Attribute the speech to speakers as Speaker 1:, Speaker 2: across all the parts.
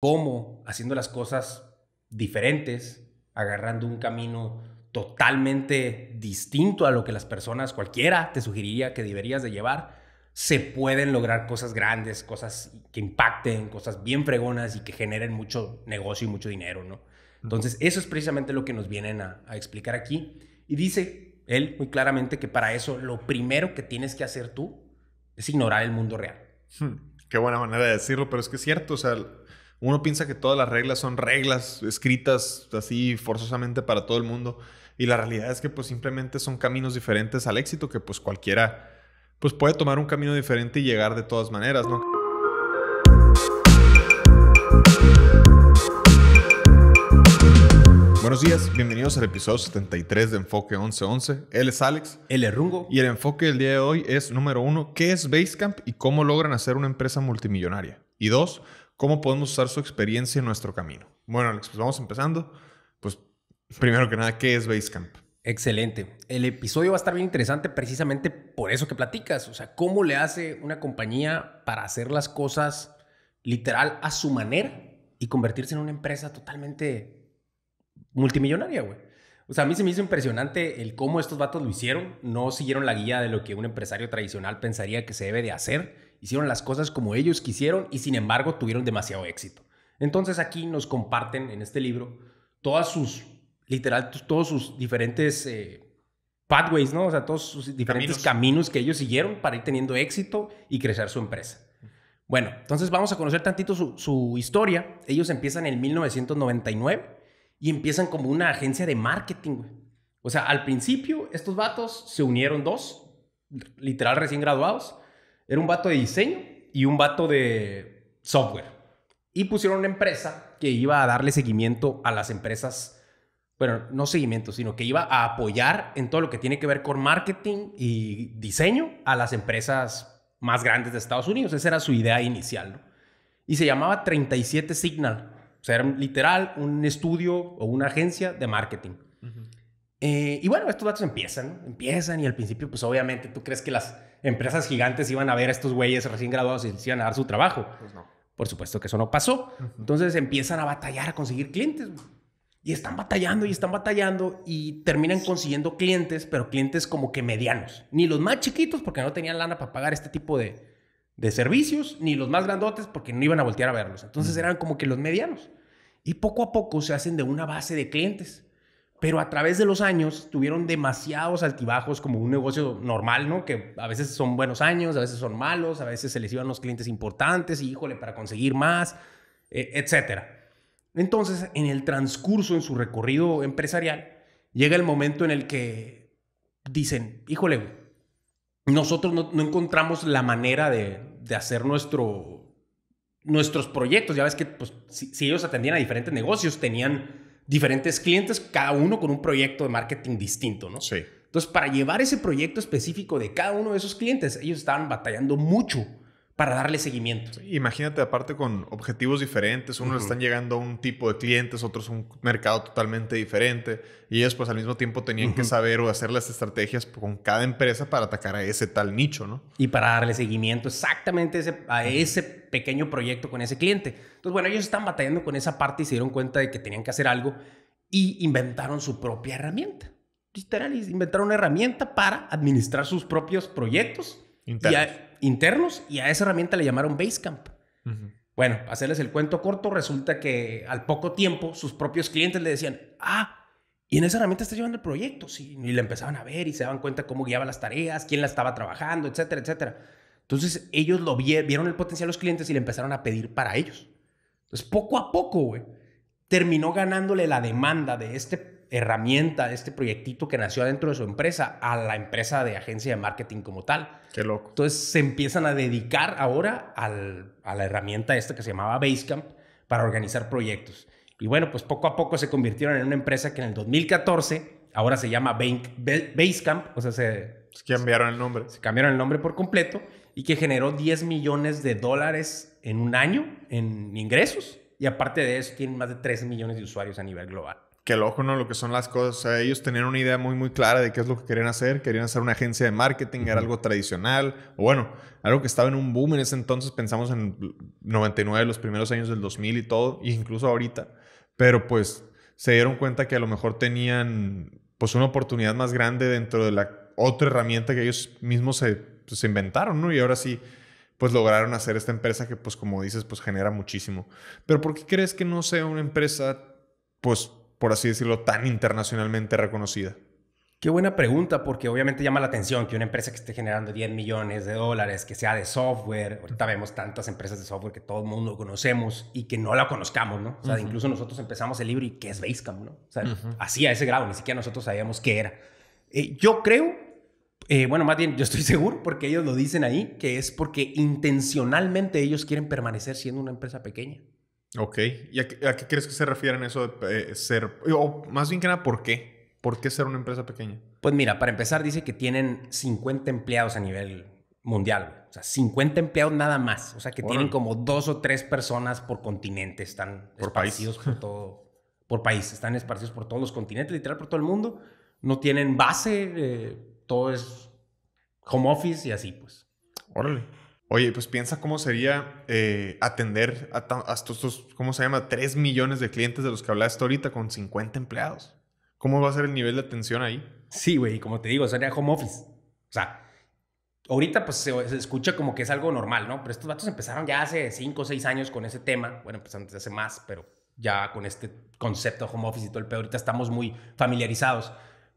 Speaker 1: cómo haciendo las cosas diferentes, agarrando un camino totalmente distinto a lo que las personas cualquiera te sugeriría que deberías de llevar, se pueden lograr cosas grandes, cosas que impacten, cosas bien fregonas y que generen mucho negocio y mucho dinero, ¿no? Entonces, eso es precisamente lo que nos vienen a, explicar aquí. Y dice él muy claramente que para eso lo primero que tienes que hacer tú es ignorar el mundo real. Hmm, qué buena manera de decirlo, pero es que es cierto, o sea, uno
Speaker 2: piensa que todas las reglas son reglas escritas así forzosamente para todo el mundo. Y la realidad es que pues simplemente son caminos diferentes al éxito que pues cualquiera pues puede tomar un camino diferente y llegar de todas maneras, ¿no? Buenos días, bienvenidos al episodio 73 de Enfoque 1111. Él es Alex. Él es Rugo. Y el enfoque del día de hoy es, número uno, ¿qué es Basecamp y cómo logran hacer una empresa multimillonaria? Y dos, ¿Cómo podemos usar su
Speaker 1: experiencia en nuestro camino? Bueno, Alex, pues vamos empezando. Pues primero que nada, ¿qué es Basecamp? Excelente. El episodio va a estar bien interesante precisamente por eso que platicas. O sea, ¿cómo le hace una compañía para hacer las cosas literal a su manera y convertirse en una empresa totalmente multimillonaria, güey? O sea, a mí se me hizo impresionante el cómo estos vatos lo hicieron. No siguieron la guía de lo que un empresario tradicional pensaría que se debe de hacer hicieron las cosas como ellos quisieron y sin embargo tuvieron demasiado éxito. Entonces aquí nos comparten en este libro todas sus, literal, todos sus diferentes eh, pathways, ¿no? O sea, todos sus diferentes caminos. que ellos siguieron para ir teniendo éxito y crecer su empresa. Bueno, entonces vamos a conocer tantito su, historia. Ellos empiezan en 1999 y empiezan como una agencia de marketing, O sea, al principio estos vatos se unieron dos, literal recién graduados, era un vato de diseño y un vato de software. Y pusieron una empresa que iba a darle seguimiento a las empresas, bueno, no seguimiento, sino que iba a apoyar en todo lo que tiene que ver con marketing y diseño a las empresas más grandes de Estados Unidos. Esa era su idea inicial. ¿no? Y se llamaba 37 Signal. O sea, era literal un estudio o una agencia de marketing. Eh, y bueno, estos datos empiezan, empiezan y al principio, pues obviamente tú crees que las empresas gigantes iban a ver a estos güeyes recién graduados y les iban a dar su trabajo. Pues Por supuesto que eso no pasó. Entonces empiezan a batallar a conseguir clientes. Y están batallando y están batallando y terminan consiguiendo clientes, pero clientes como que medianos. Ni los más chiquitos porque no tenían lana para pagar este tipo de, de servicios, ni los más grandotes porque no iban a voltear a verlos. Entonces eran como que los medianos. Y poco a poco se hacen de una base de clientes. Pero a través de los años tuvieron demasiados altibajos como un negocio normal, ¿no? Que a veces son buenos años, a veces son malos, a veces se les iban los clientes importantes y híjole, para conseguir más, etc. etcétera. Entonces, en el transcurso, en su recorrido empresarial, llega el momento en el que dicen, híjole, nosotros no, encontramos la manera de, hacer nuestros proyectos. Ya ves que pues, si ellos atendían a diferentes negocios, tenían diferentes clientes, cada uno con un proyecto de marketing distinto, ¿no? Sí. Entonces, para llevar ese proyecto específico de cada uno de esos clientes, ellos estaban batallando mucho para darle seguimiento. Imagínate aparte con objetivos diferentes, unos están
Speaker 2: llegando a un tipo de clientes, otros a un mercado totalmente diferente, y ellos pues al mismo tiempo
Speaker 1: tenían que saber o hacer las estrategias con cada empresa para atacar a ese tal nicho, ¿no? Y para darle seguimiento exactamente a ese pequeño proyecto con ese cliente. Entonces, bueno, ellos están batallando con esa parte y se dieron cuenta de que tenían que hacer algo y inventaron su propia herramienta. inventaron una herramienta para administrar sus propios proyectos Internos. Y a, esa herramienta le llamaron Basecamp. Bueno, hacerles el cuento corto, resulta que al poco tiempo sus propios clientes le decían, ah, y en esa herramienta está llevando el proyecto, sí. Y le empezaban a ver y se daban cuenta cómo guiaba las tareas, quién la estaba trabajando, etcétera, etcétera. Entonces ellos lo vieron, el potencial de los clientes y le empezaron a pedir para ellos. Entonces poco a poco, güey, terminó ganándole la demanda de este herramienta, este proyectito que nació dentro de su empresa, a la empresa de agencia de marketing como tal. Qué loco. Entonces se empiezan a dedicar ahora a la herramienta esta que se llamaba Basecamp para organizar proyectos. Y bueno, pues poco a poco se convirtieron en una empresa que en el 2014 ahora se llama Basecamp, o sea, se... cambiaron el nombre. Se cambiaron el nombre por completo y que generó 10 millones de dólares en un año en ingresos y aparte de eso tienen más de 3 millones de usuarios a nivel global que el ojo, ¿no? Lo que son las cosas. O ellos tenían una
Speaker 2: idea muy, muy clara de qué es lo que querían hacer. Querían hacer una agencia de marketing, era algo tradicional. O bueno, algo que estaba en un boom en ese entonces. Pensamos en 99, los primeros años del 2000 y todo, e incluso ahorita. Pero pues se dieron cuenta que a lo mejor tenían pues una oportunidad más grande dentro de la otra herramienta que ellos mismos se, pues, se inventaron, ¿no? Y ahora sí pues lograron hacer esta empresa que pues como dices pues genera muchísimo. Pero ¿por qué crees
Speaker 1: que no sea una empresa pues por así decirlo, tan internacionalmente reconocida? Qué buena pregunta, porque obviamente llama la atención que una empresa que esté generando 10 millones de dólares, que sea de software, ahorita vemos tantas empresas de software que todo el mundo conocemos y que no la conozcamos, ¿no? O sea, incluso nosotros empezamos el libro y ¿qué es Basecamp, no? O sea, así a ese grado, ni siquiera nosotros sabíamos qué era. Eh, yo creo, eh, bueno, más bien yo estoy seguro, porque ellos lo dicen ahí, que es porque intencionalmente ellos quieren permanecer siendo una empresa pequeña. Ok. ¿Y a qué, crees que se refieren eso de eh, ser, o más bien que nada, por qué? ¿Por qué ser una empresa pequeña? Pues mira, para empezar, dice que tienen 50 empleados a nivel mundial. O sea, 50 empleados nada más. O sea, que tienen como dos o tres personas por continente. Están esparcidos por todo. Por país. Están esparcidos por todos los continentes, literal, por todo el mundo. No tienen base. Eh, todo es home office y así, pues.
Speaker 2: Órale. Oye, pues piensa cómo sería eh, atender a, estos, ¿cómo se llama? 3 millones de clientes de los que hablaste ahorita con 50 empleados. ¿Cómo va a ser el nivel de atención
Speaker 1: ahí? Sí, güey, como te digo, sería home office. O sea, ahorita pues se, escucha como que es algo normal, ¿no? Pero estos vatos empezaron ya hace 5 o 6 años con ese tema. Bueno, pues antes hace más, pero ya con este concepto de home office y todo el pedo, ahorita estamos muy familiarizados.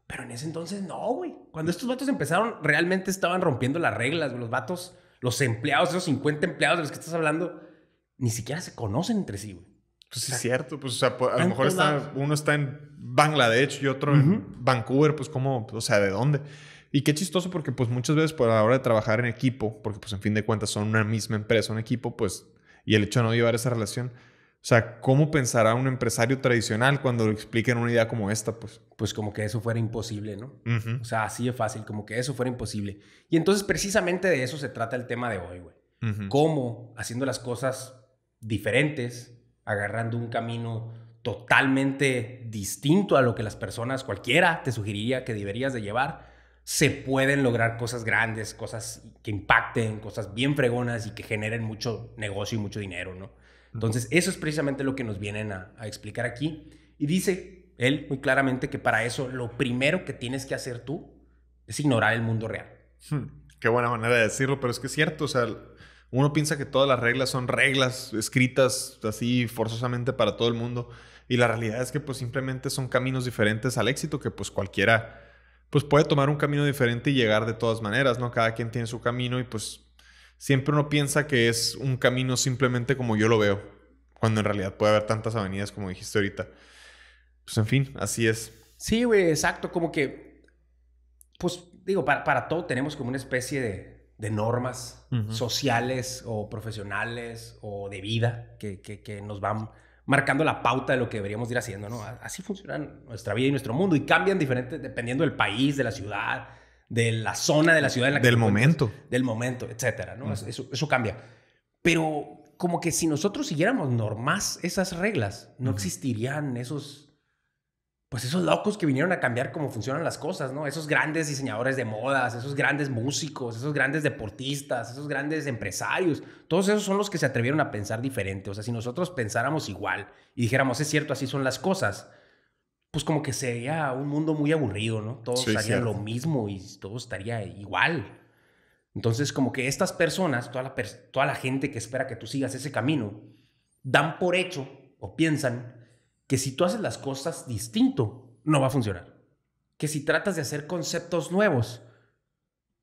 Speaker 1: Pero en ese entonces no, güey. Cuando estos vatos empezaron, realmente estaban rompiendo las reglas, Los vatos los empleados, esos 50 empleados de los que estás hablando, ni siquiera se conocen entre sí, güey. Pues es cierto. Pues, o sea, a lo mejor está, uno está en Bangladesh y otro en Vancouver,
Speaker 2: pues, ¿cómo? O sea, ¿de dónde? Y qué chistoso porque, pues, muchas veces por la hora de trabajar en equipo, porque, pues, en fin de cuentas son una misma empresa, un equipo, pues, y el hecho de no llevar esa relación, o sea,
Speaker 1: ¿cómo pensará un empresario tradicional cuando le expliquen una idea como esta? Pues, pues como que eso fuera imposible, ¿no? O sea, así de fácil, como que eso fuera imposible. Y entonces precisamente de eso se trata el tema de hoy, güey. Cómo, haciendo las cosas diferentes, agarrando un camino totalmente distinto a lo que las personas, cualquiera, te sugeriría que deberías de llevar, se pueden lograr cosas grandes, cosas que impacten, cosas bien fregonas y que generen mucho negocio y mucho dinero, ¿no? Entonces, eso es precisamente lo que nos vienen a, explicar aquí. Y dice él muy claramente que para eso lo primero que tienes que hacer tú es ignorar el mundo real. Hmm. Qué buena manera de decirlo, pero es que es
Speaker 2: cierto, o sea, uno piensa que todas las reglas son reglas escritas así forzosamente para todo el mundo y la realidad es que pues simplemente son caminos diferentes al éxito que pues cualquiera pues puede tomar un camino diferente y llegar de todas maneras, ¿no? Cada quien tiene su camino y pues siempre uno piensa que es un camino simplemente como yo lo veo, cuando en realidad puede haber
Speaker 1: tantas avenidas como dijiste ahorita. Pues en fin, así es. Sí, güey, exacto, como que, pues digo, para, todo tenemos como una especie de, normas sociales o profesionales o de vida que, nos van marcando la pauta de lo que deberíamos ir haciendo, ¿no? Así funcionan nuestra vida y nuestro mundo y cambian diferentes dependiendo del país, de la ciudad, de la zona de la ciudad en la que Del momento. Del momento, etcétera, ¿no? Mm. eso, cambia. Pero como que si nosotros siguiéramos normas esas reglas, no existirían esos pues esos locos que vinieron a cambiar cómo funcionan las cosas, ¿no? Esos grandes diseñadores de modas, esos grandes músicos, esos grandes deportistas, esos grandes empresarios, todos esos son los que se atrevieron a pensar diferente. O sea, si nosotros pensáramos igual y dijéramos, es cierto, así son las cosas, pues como que sería un mundo muy aburrido, ¿no? Todo estaría lo mismo y todo estaría igual. Entonces, como que estas personas, toda la, toda la gente que espera que tú sigas ese camino, dan por hecho o piensan que si tú haces las cosas distinto, no va a funcionar. Que si tratas de hacer conceptos nuevos,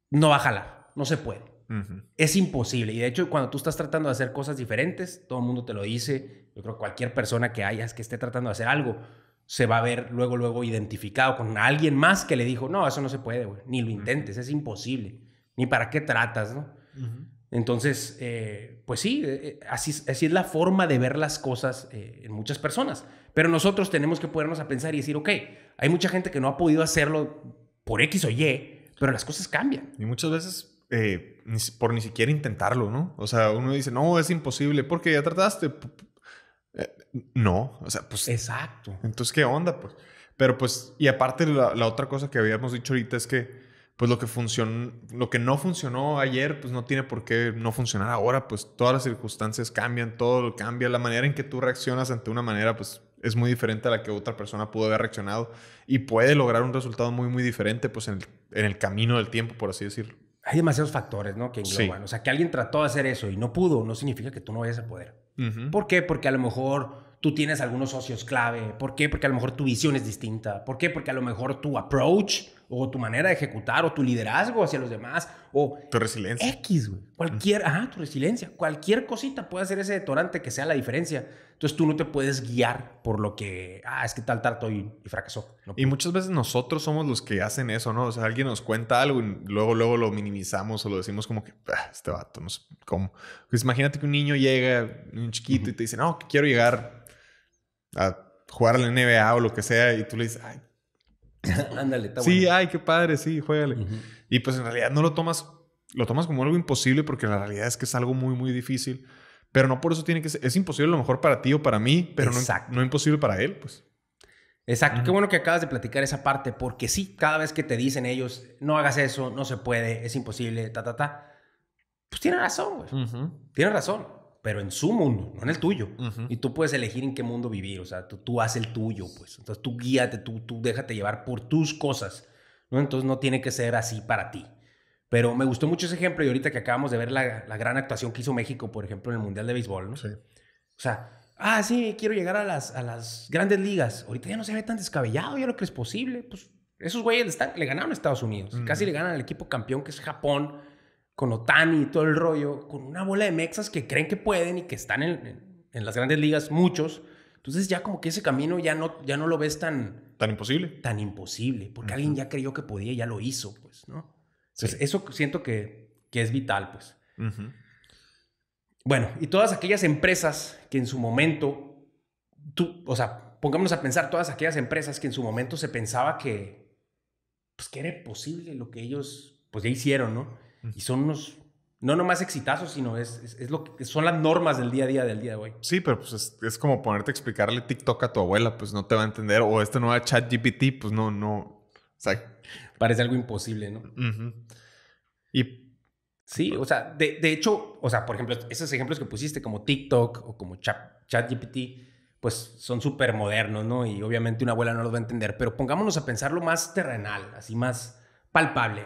Speaker 1: no va a jalar, no se puede. Es imposible. Y de hecho, cuando tú estás tratando de hacer cosas diferentes, todo el mundo te lo dice. Yo creo que cualquier persona que hayas que esté tratando de hacer algo, se va a ver luego, luego identificado con alguien más que le dijo, no, eso no se puede, ni lo intentes, es imposible, ni para qué tratas, ¿no? Entonces, eh, pues sí, eh, eh, así, es la forma de ver las cosas en muchas personas, pero nosotros tenemos que ponernos a pensar y decir, ok, hay mucha gente que no ha podido hacerlo por X o Y, pero las cosas cambian. Y muchas veces por ni
Speaker 2: siquiera intentarlo, ¿no? O sea, uno dice, no, es imposible, porque ya trataste, eh, no, o sea, pues. Exacto. Entonces, ¿qué onda? Pues. Pero pues, y aparte la, otra cosa que habíamos dicho ahorita es que, pues lo que funcionó, lo que no funcionó ayer, pues no tiene por qué no funcionar ahora, pues todas las circunstancias cambian, todo cambia, la manera en que tú reaccionas ante una manera, pues es muy diferente a la que otra persona pudo haber reaccionado y puede lograr un resultado muy, muy diferente, pues en el camino del tiempo, por así decirlo
Speaker 1: hay demasiados factores, ¿no? Que engloban. O sea, que alguien trató de hacer eso y no pudo, no significa que tú no vayas a poder. ¿Por qué? Porque a lo mejor tú tienes algunos socios clave. ¿Por qué? Porque a lo mejor tu visión es distinta. ¿Por qué? Porque a lo mejor tu approach o tu manera de ejecutar, o tu liderazgo hacia los demás, o... Tu resiliencia. X, güey. Cualquier, Ah, tu resiliencia. Cualquier cosita puede hacer ese detonante que sea la diferencia. Entonces tú no te puedes guiar por lo que, ah, es que tal tal, y, y fracasó. y muchas veces nosotros somos los
Speaker 2: que hacen eso, ¿no? O sea, alguien nos cuenta algo y luego, luego lo minimizamos o lo decimos como que, ah, este vato, no sé cómo. Pues imagínate que un niño llega, un chiquito, y te dice, no, quiero llegar a jugar a la NBA o lo que sea, y tú le dices, ay,
Speaker 1: Ándale, está Sí,
Speaker 2: ay, qué padre, sí, juégale. Y pues en realidad no lo tomas, lo tomas como algo imposible porque la realidad es que es algo muy, muy difícil. Pero no por eso tiene que ser, es imposible lo mejor para ti o para mí, pero no, es imposible para él, pues.
Speaker 1: Exacto, qué bueno que acabas de platicar esa parte, porque sí, cada vez que te dicen ellos, no hagas eso, no se puede, es imposible, ta, ta, ta, pues tiene razón, güey. Tiene razón pero en su mundo, no en el tuyo. Y tú puedes elegir en qué mundo vivir, o sea, tú, tú el tuyo, pues. Entonces tú guíate, tú, tú déjate llevar por tus cosas, ¿no? Entonces no tiene que ser así para ti. Pero me gustó mucho ese ejemplo y ahorita que acabamos de ver la, gran actuación que hizo México, por ejemplo, en el Mundial de Béisbol, ¿no? Sí. O sea, ah, sí, quiero llegar a las, a las grandes ligas. Ahorita ya no se ve tan descabellado, ya lo que es posible. Pues esos güeyes le, están, le ganaron a Estados Unidos. Casi le ganan al equipo campeón que es Japón con Otani y todo el rollo, con una bola de mexas que creen que pueden y que están en, las grandes ligas, muchos. Entonces ya como que ese camino ya no, ya no lo ves tan... Tan imposible. Tan imposible, porque alguien ya creyó que podía y ya lo hizo, pues, ¿no? eso siento que, que, es vital, pues. Bueno, y todas aquellas empresas que en su momento, tú, o sea, pongámonos a pensar todas aquellas empresas que en su momento se pensaba que, pues, que era posible lo que ellos, pues ya hicieron, ¿no? Y son unos, no nomás exitazos, sino es, es, lo que son las normas del día a día del día de hoy.
Speaker 2: Sí, pero pues es, como ponerte a explicarle TikTok a tu abuela, pues no te va a entender. O esta nueva chat GPT, pues no, no.
Speaker 1: parece algo imposible, ¿no? Y Sí, o sea, de, hecho, o sea, por ejemplo, esos ejemplos que pusiste como TikTok o como Chat, ChatGPT, pues son súper modernos, ¿no? Y obviamente una abuela no los va a entender, pero pongámonos a pensarlo más terrenal, así más palpable.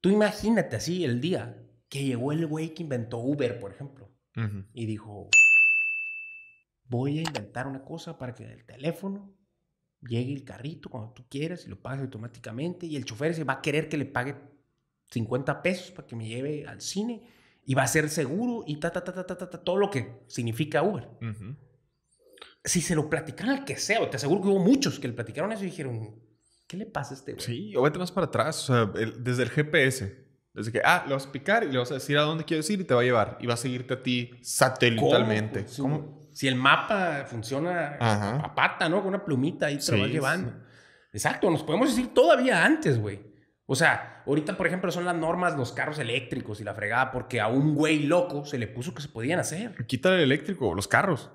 Speaker 1: Tú imagínate así el día que llegó el güey que inventó Uber, por ejemplo, y dijo, voy a inventar una cosa para que el teléfono llegue el carrito cuando tú quieras y lo pagues automáticamente y el chofer se va a querer que le pague 50 pesos para que me lleve al cine y va a ser seguro y ta, ta, ta, ta, ta, ta, todo lo que significa Uber. Si se lo platicaron al que sea, te aseguro que hubo muchos que le platicaron eso y dijeron, ¿Qué le pasa
Speaker 2: a este güey? Sí, o vete más para atrás, o sea, desde el GPS. Desde que, ah, le vas a picar y le vas a decir a dónde quieres ir y te va a llevar. Y va a seguirte a ti satelitalmente. Si el
Speaker 1: mapa funciona este, a pata, ¿no? Con una plumita ahí te va llevando. Exacto, nos podemos decir todavía antes, güey. O sea, ahorita, por ejemplo, son las normas los carros eléctricos y la fregada, porque a un güey loco se le puso que se podían hacer. Quita el eléctrico, los carros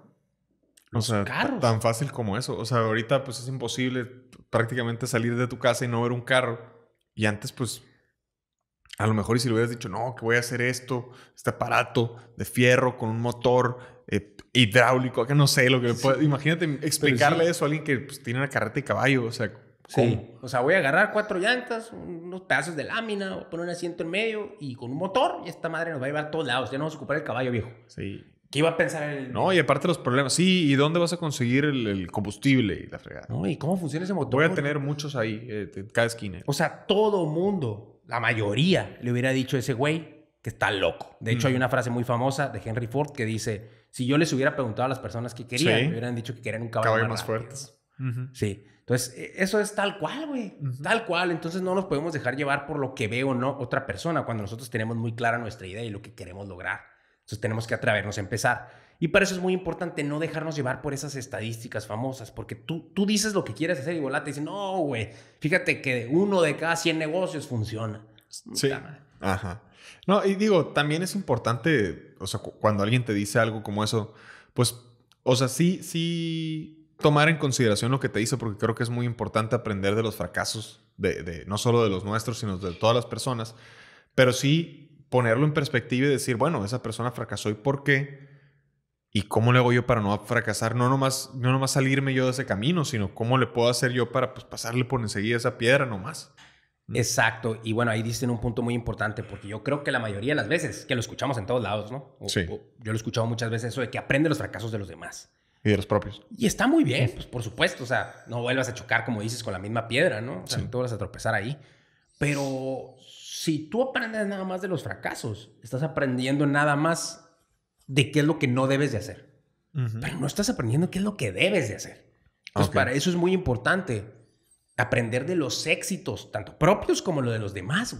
Speaker 2: o sea, Tan fácil como eso. O sea, ahorita pues es imposible prácticamente salir de tu casa y no ver un carro. Y antes pues a lo mejor y si le hubieras dicho, no, que voy a hacer esto, este aparato de fierro con un motor eh, hidráulico, que no sé, lo que Imagínate explicarle eso a alguien que pues, tiene una carreta de caballo, o sea, Sí.
Speaker 1: O sea, voy a agarrar cuatro llantas, unos pedazos de lámina, poner un asiento en medio y con un motor, y esta madre nos va a llevar a todos lados, ya no vamos a ocupar el caballo viejo. Sí iba a pensar el.?
Speaker 2: No, y aparte los problemas. Sí, ¿y dónde vas a conseguir el, combustible y la fregada? No, ¿y cómo funciona ese motor? Voy a tener muchos ahí,
Speaker 1: eh, cada esquina. O sea, todo mundo, la mayoría, le hubiera dicho a ese güey que está loco. De hecho, hay una frase muy famosa de Henry Ford que dice: Si yo les hubiera preguntado a las personas que querían, me hubieran dicho que querían un caballo, más, fuerte. Sí. Entonces, e, eso es tal cual, güey. Tal cual. Entonces, no nos podemos dejar llevar por lo que ve o no otra persona cuando nosotros tenemos muy clara nuestra idea y lo que queremos lograr. Entonces tenemos que atrevernos a empezar. Y para eso es muy importante no dejarnos llevar por esas estadísticas famosas, porque tú, tú dices lo que quieres hacer y volate y dices, no, güey, fíjate que uno de cada 100 negocios funciona. Sí. Ajá. No, y digo,
Speaker 2: también es importante, o sea, cuando alguien te dice algo como eso, pues, o sea, sí, sí tomar en consideración lo que te hizo, porque creo que es muy importante aprender de los fracasos, de, de no solo de los nuestros, sino de todas las personas, pero sí ponerlo en perspectiva y decir, bueno, esa persona fracasó y por qué. ¿Y cómo le hago yo para no fracasar? No nomás, no nomás salirme yo de ese camino, sino cómo le puedo hacer yo para pues, pasarle por enseguida esa piedra
Speaker 1: nomás. Mm. Exacto. Y bueno, ahí dicen un punto muy importante, porque yo creo que la mayoría de las veces, que lo escuchamos en todos lados, ¿no? sí. yo lo he escuchado muchas veces eso de que aprende los fracasos de los demás. Y de los propios. Y está muy bien, pues por supuesto. O sea, no vuelvas a chocar, como dices, con la misma piedra, ¿no? O sea, no vuelvas a tropezar ahí. Pero si tú aprendes nada más de los fracasos, estás aprendiendo nada más de qué es lo que no debes de hacer. Pero no estás aprendiendo qué es lo que debes de hacer. Entonces, para eso es muy importante aprender de los éxitos, tanto propios como los de los demás.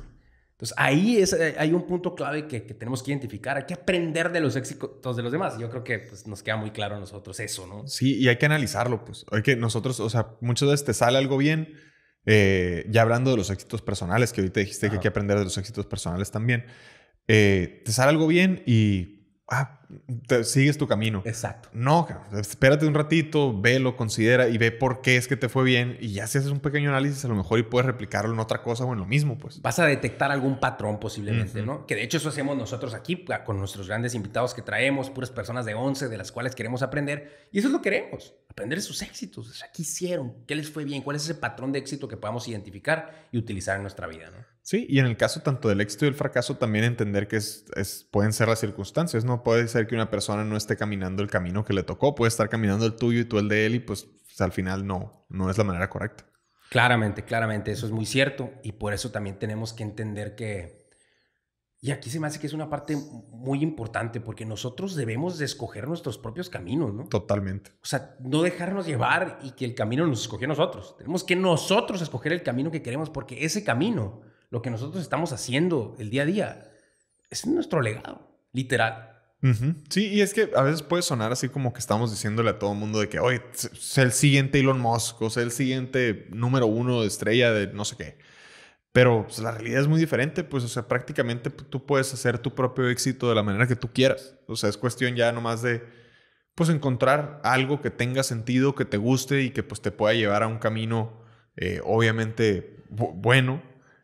Speaker 1: Entonces, ahí es, eh, hay un punto clave que, tenemos que identificar. Hay que aprender de los éxitos de los demás. Yo creo que pues, nos queda muy claro a nosotros eso, ¿no?
Speaker 2: Sí, y hay que analizarlo, pues. Hay que nosotros, o sea, muchas veces te sale algo bien eh, ya hablando de los éxitos personales, que ahorita dijiste que hay que aprender de los éxitos personales también, eh, te sale algo bien y ah, sigues tu camino. Exacto. No, espérate un ratito, velo, considera y ve por qué es que te fue bien y ya si haces un pequeño análisis a lo mejor y puedes
Speaker 1: replicarlo en otra cosa o en lo mismo, pues. Vas a detectar algún patrón posiblemente, ¿no? Que de hecho eso hacemos nosotros aquí ah, con nuestros grandes invitados que traemos, puras personas de 11 de las cuales queremos aprender y eso es lo que queremos aprender sus éxitos. O sea, ¿qué hicieron? ¿Qué les fue bien? ¿Cuál es ese patrón de éxito que podamos identificar y utilizar en nuestra vida? ¿no?
Speaker 2: Sí, y en el caso tanto del éxito y del fracaso, también entender que es, pueden ser las circunstancias, ¿no? Puede ser que una persona no esté caminando el camino que le tocó, puede estar caminando el tuyo y tú el de él, y pues, pues al final no, no es la manera correcta.
Speaker 1: Claramente, claramente, eso es muy cierto, y por eso también tenemos que entender que y aquí se me hace que es una parte muy importante porque nosotros debemos de escoger nuestros propios caminos, ¿no? Totalmente. O sea, no dejarnos llevar y que el camino nos escogió nosotros. Tenemos que nosotros escoger el camino que queremos porque ese camino, lo que nosotros estamos haciendo el día a día, es nuestro legado, literal.
Speaker 2: Sí, y es que a veces puede sonar así como que estamos diciéndole a todo el mundo de que, oye, sé el siguiente Elon Musk, o sé el siguiente número uno de estrella de no sé qué. Pero pues, la realidad es muy diferente, pues, o sea, prácticamente tú puedes hacer tu propio éxito de la manera que tú quieras. O sea, es cuestión ya nomás de, pues, encontrar algo que tenga sentido, que te guste y que, pues, te pueda llevar a un camino, eh, obviamente, bueno.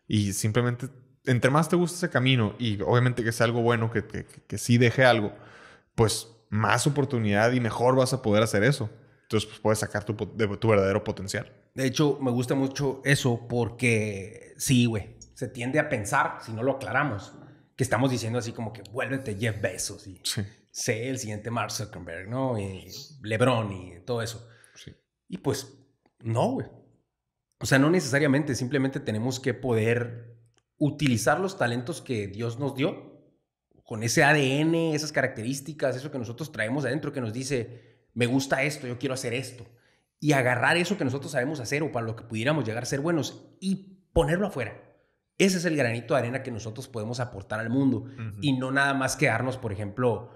Speaker 2: Y simplemente, entre más te guste ese camino y, obviamente, que sea algo bueno, que, que, sí deje algo, pues, más oportunidad y mejor vas a poder hacer eso. Entonces, pues, puedes sacar de, tu verdadero potencial.
Speaker 1: De hecho, me gusta mucho eso porque sí, güey, se tiende a pensar, si no lo aclaramos, que estamos diciendo así como que vuélvete Jeff Bezos y sé el siguiente Mark Zuckerberg, ¿no? Y LeBron y todo eso. Y pues, no, güey. O sea, no necesariamente, simplemente tenemos que poder utilizar los talentos que Dios nos dio con ese ADN, esas características, eso que nosotros traemos adentro que nos dice, me gusta esto, yo quiero hacer esto y agarrar eso que nosotros sabemos hacer o para lo que pudiéramos llegar a ser buenos y ponerlo afuera. Ese es el granito de arena que nosotros podemos aportar al mundo y no nada más quedarnos, por ejemplo,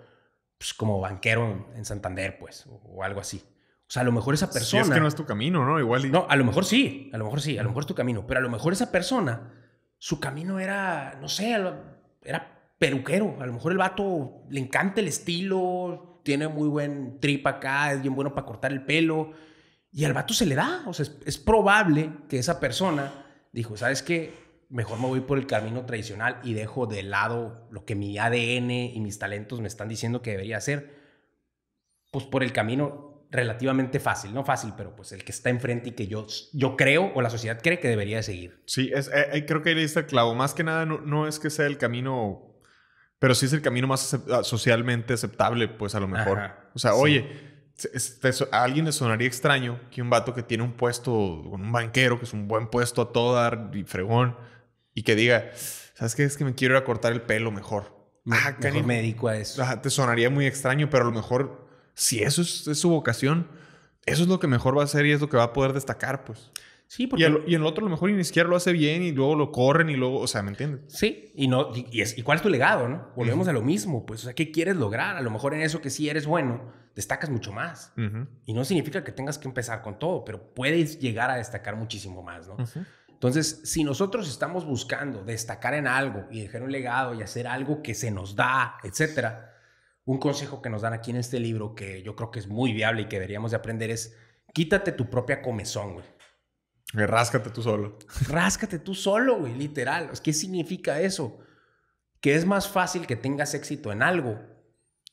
Speaker 1: pues, como banquero en, Santander, pues, o, algo así. O sea, a lo mejor esa persona... Si es que no es tu camino, ¿no? Igual... No, a lo mejor sí, a lo mejor sí, a lo mejor es tu camino, pero a lo mejor esa persona, su camino era, no sé, era peruquero. A lo mejor el vato le encanta el estilo, tiene muy buen trip acá, es bien bueno para cortar el pelo y al vato se le da. O sea, es, probable que esa persona dijo, ¿sabes qué? Mejor me voy por el camino tradicional y dejo de lado lo que mi ADN y mis talentos me están diciendo que debería hacer. Pues por el camino relativamente fácil, no fácil, pero pues el que está enfrente y que yo, yo creo o la sociedad cree que debería
Speaker 2: seguir. Sí, es, eh, eh, creo que ahí está el clavo. Más que nada, no, es que sea el camino, pero sí es el camino más ah, socialmente aceptable, pues a lo mejor. o sea, oye, a alguien le sonaría extraño que un vato que tiene un puesto, Con un banquero, que es un buen puesto a todo dar y fregón, y que diga, ¿sabes qué? Es que me quiero ir a cortar el pelo mejor. Me, ah, me dedico a eso. te sonaría muy extraño, pero a lo mejor, si eso es, su vocación, eso es lo que mejor va a hacer y es lo que va a poder destacar, pues. Sí, porque... Y, en el otro a lo mejor ni siquiera
Speaker 1: lo hace bien y luego lo corren y luego, o sea, ¿me entiendes? Sí, y, no, y, es, y cuál es tu legado, ¿no? Volvemos a lo mismo, pues, o sea, ¿qué quieres lograr? A lo mejor en eso que sí eres bueno, destacas mucho más. Y no significa que tengas que empezar con todo, pero puedes llegar a destacar muchísimo más, ¿no? Entonces, si nosotros estamos buscando destacar en algo y dejar un legado y hacer algo que se nos da, etcétera, un consejo que nos dan aquí en este libro que yo creo que es muy viable y que deberíamos de aprender es quítate tu propia comezón, güey. Ráscate tú solo. Ráscate tú solo, güey, literal. ¿Qué significa eso? Que es más fácil que tengas éxito en algo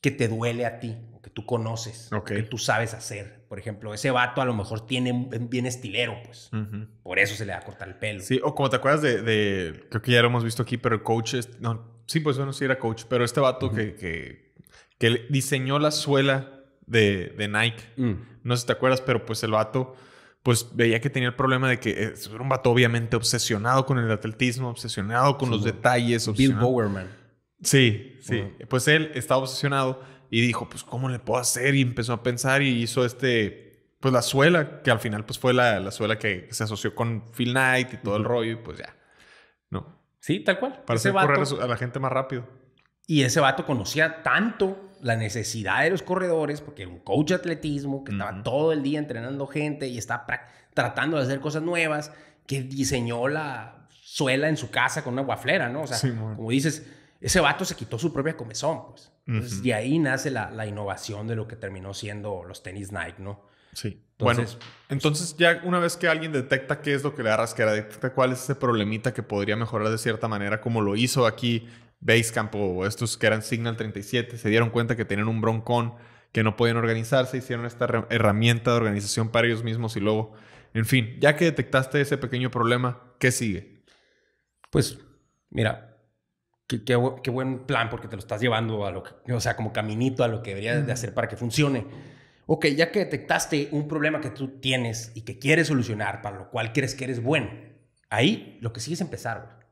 Speaker 1: que te duele a ti, o que tú conoces, que tú sabes hacer. Por ejemplo, ese vato a lo mejor tiene bien estilero, pues. Por eso se le va a cortar el pelo.
Speaker 2: Sí, o como te acuerdas de, creo que ya lo hemos visto aquí, pero el coach, no, sí, pues bueno, sí era coach, pero este vato que, que, diseñó la suela de, de Nike, mm. no sé si te acuerdas, pero pues el vato pues veía que tenía el problema de que eh, era un vato obviamente obsesionado con el atletismo, obsesionado con los detalles. Bill Bowerman. Sí, sí. Pues él estaba obsesionado y dijo, pues, ¿cómo le puedo hacer? Y empezó a pensar y hizo este, pues, la suela, que al final, pues, fue la, suela que se asoció con Phil Knight y todo el
Speaker 1: rollo y pues ya. No. Sí, tal cual. Para hacer correr a la gente más rápido. Y ese vato conocía tanto la necesidad de los corredores, porque era un coach de atletismo, que estaba todo el día entrenando gente y estaba tratando de hacer cosas nuevas, que diseñó la suela en su casa con una guaflera, ¿no? O sea, como dices, ese vato se quitó su propia comezón, pues. Entonces, ahí nace la, innovación de lo que terminó siendo los tenis Nike, ¿no? Sí. bueno, entonces ya una vez que alguien detecta qué es lo que le da rasquera, detecta
Speaker 2: cuál es ese problemita que podría mejorar de cierta manera, como lo hizo aquí Basecamp o estos que eran Signal 37 se dieron cuenta que tenían un broncón, que no podían organizarse, hicieron esta herramienta de organización para ellos mismos y luego, en fin, ya que detectaste ese pequeño problema, ¿qué
Speaker 1: sigue? Pues, mira, qué, buen plan porque te lo estás llevando a lo que, o sea, como caminito a lo que deberías de hacer para que funcione. Ok, ya que detectaste un problema que tú tienes y que quieres solucionar, para lo cual crees que eres bueno, ahí lo que sigue es empezar,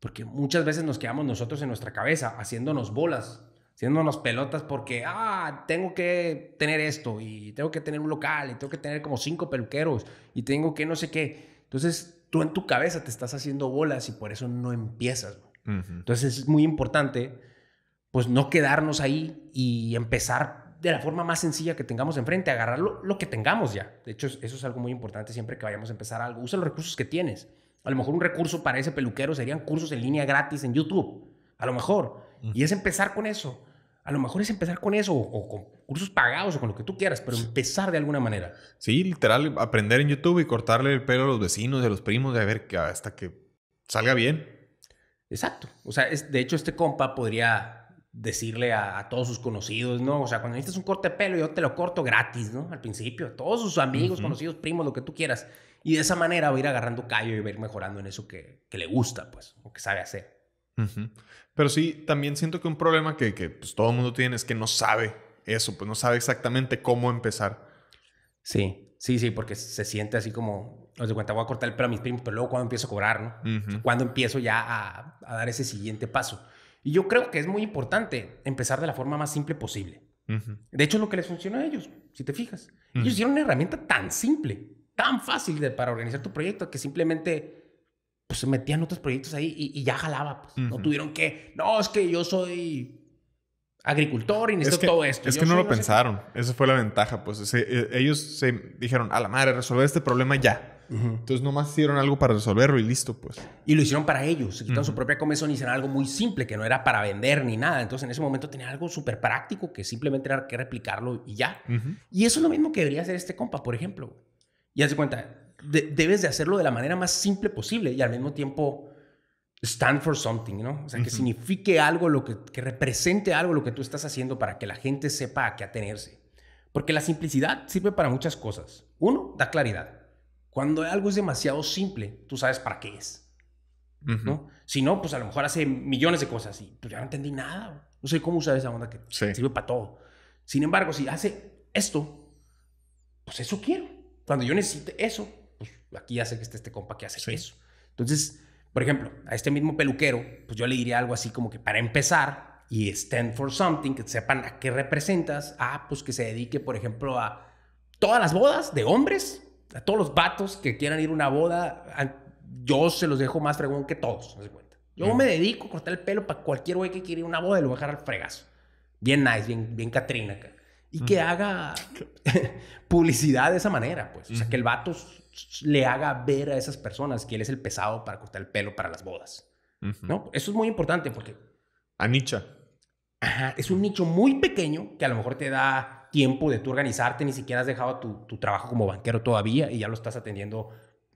Speaker 1: porque muchas veces nos quedamos nosotros en nuestra cabeza haciéndonos bolas, haciéndonos pelotas porque, ah, tengo que tener esto y tengo que tener un local y tengo que tener como cinco peluqueros y tengo que no sé qué. Entonces tú en tu cabeza te estás haciendo bolas y por eso no empiezas. Entonces es muy importante pues no quedarnos ahí y empezar de la forma más sencilla que tengamos enfrente, agarrar lo que tengamos ya. De hecho, eso es algo muy importante siempre que vayamos a empezar algo. Usa los recursos que tienes. A lo mejor un recurso para ese peluquero serían cursos en línea gratis en YouTube. A lo mejor. Y es empezar con eso. A lo mejor es empezar con eso, o, con cursos pagados, o con lo que tú quieras, pero empezar de alguna manera.
Speaker 2: Sí, literal, aprender en YouTube y cortarle el pelo a los vecinos, a los primos, de a ver que hasta
Speaker 1: que salga bien. Exacto. O sea, de hecho, este compa podría decirle a, todos sus conocidos, ¿no? O sea, cuando necesitas un corte de pelo, yo te lo corto gratis, ¿no? Al principio, a todos sus amigos, conocidos, primos, lo que tú quieras. Y de esa manera va a ir agarrando callo y va a ir mejorando en eso que, que le gusta, pues, o que sabe hacer.
Speaker 2: Pero sí, también siento que un problema que, que pues, todo el mundo tiene es que no sabe eso, pues no sabe exactamente cómo empezar.
Speaker 1: Sí, sí, sí, porque se siente así como, os de cuenta, voy a cortar el pelo a mis primos, pero luego cuando empiezo a cobrar, ¿no? Cuando empiezo ya a, dar ese siguiente paso. Y yo creo que es muy importante empezar de la forma más simple posible. De hecho, es lo que les funciona a ellos, si te fijas. Ellos hicieron una herramienta tan simple tan fácil de, para organizar tu proyecto que simplemente pues, se metían otros proyectos ahí y, ya jalaba. Pues. No tuvieron que, no, es que yo soy agricultor y necesito todo esto. Es que no lo pensaron.
Speaker 2: Esa fue la ventaja. Pues eh, ellos se dijeron, a la madre, resolver este problema ya. Entonces nomás hicieron algo para resolverlo y listo,
Speaker 1: pues. Y lo hicieron para ellos. Se quitaron su propia comisión y hicieron algo muy simple que no era para vender ni nada. Entonces en ese momento tenía algo súper práctico que simplemente era que replicarlo y ya. Y eso es lo mismo que debería hacer este compa, por ejemplo. Y haz de cuenta, debes de hacerlo de la manera más simple posible y al mismo tiempo stand for something, ¿no? O sea, que signifique algo, lo que, que represente algo lo que tú estás haciendo para que la gente sepa a qué atenerse. Porque la simplicidad sirve para muchas cosas. Uno, da claridad. Cuando algo es demasiado simple, tú sabes para qué es. ¿no? Si no, pues a lo mejor hace millones de cosas y tú pues, ya no entendí nada. No sé cómo usar esa onda que sirve para todo. Sin embargo, si hace esto, pues eso quiero. Cuando yo necesite eso, pues, aquí aquí sé que está este compa que hace eso. Entonces, por ejemplo, a este mismo peluquero, pues yo le diría algo así como que para empezar y stand for something, que sepan a qué representas, ah, pues que se dedique, por ejemplo, a todas las bodas de hombres, a todos los vatos que quieran ir a una boda, yo se los dejo más fregón que todos, no cuenta. Yo me dedico a cortar el pelo para cualquier güey que quiera ir a una boda y lo voy a dejar al fregazo. Bien nice, bien, bien Catrina acá y que haga publicidad de esa manera, pues. O sea, que el vato le haga ver a esas personas que él es el pesado para cortar el pelo para las bodas. ¿No? Eso es muy importante porque. A nicho es un nicho muy pequeño que a lo mejor te da tiempo de tú organizarte, ni siquiera has dejado tu, trabajo como banquero todavía y ya lo estás atendiendo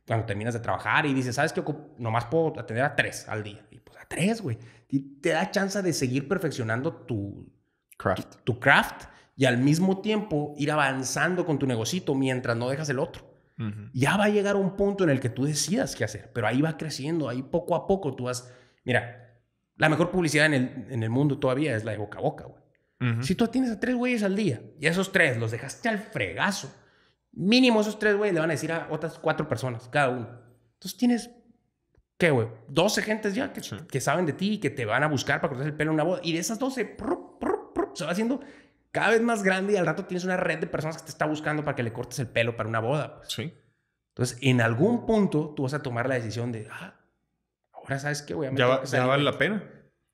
Speaker 1: cuando terminas de trabajar y dices, ¿sabes qué? Nomás puedo atender a tres al día. Y pues a tres, güey. Y te da chance de seguir perfeccionando tu craft. tu craft y al mismo tiempo ir avanzando con tu negocito mientras no dejas el otro. Ya va a llegar un punto en el que tú decidas qué hacer, pero ahí va creciendo, ahí poco a poco tú vas, mira, la mejor publicidad en el, en el mundo todavía es la de boca a boca, güey. Si tú tienes a tres güeyes al día y esos tres los dejaste al fregazo, mínimo esos tres güeyes le van a decir a otras cuatro personas, cada uno. Entonces tienes, ¿qué, güey? 12 gentes ya que, que saben de ti y que te van a buscar para cortarse el pelo en una boda. Y de esas 12, se va haciendo cada vez más grande y al rato tienes una red de personas que te está buscando para que le cortes el pelo para una boda. Pues. Sí. Entonces, en algún punto tú vas a tomar la decisión de, ah, ahora sabes qué, voy a meter ya, vale la pena.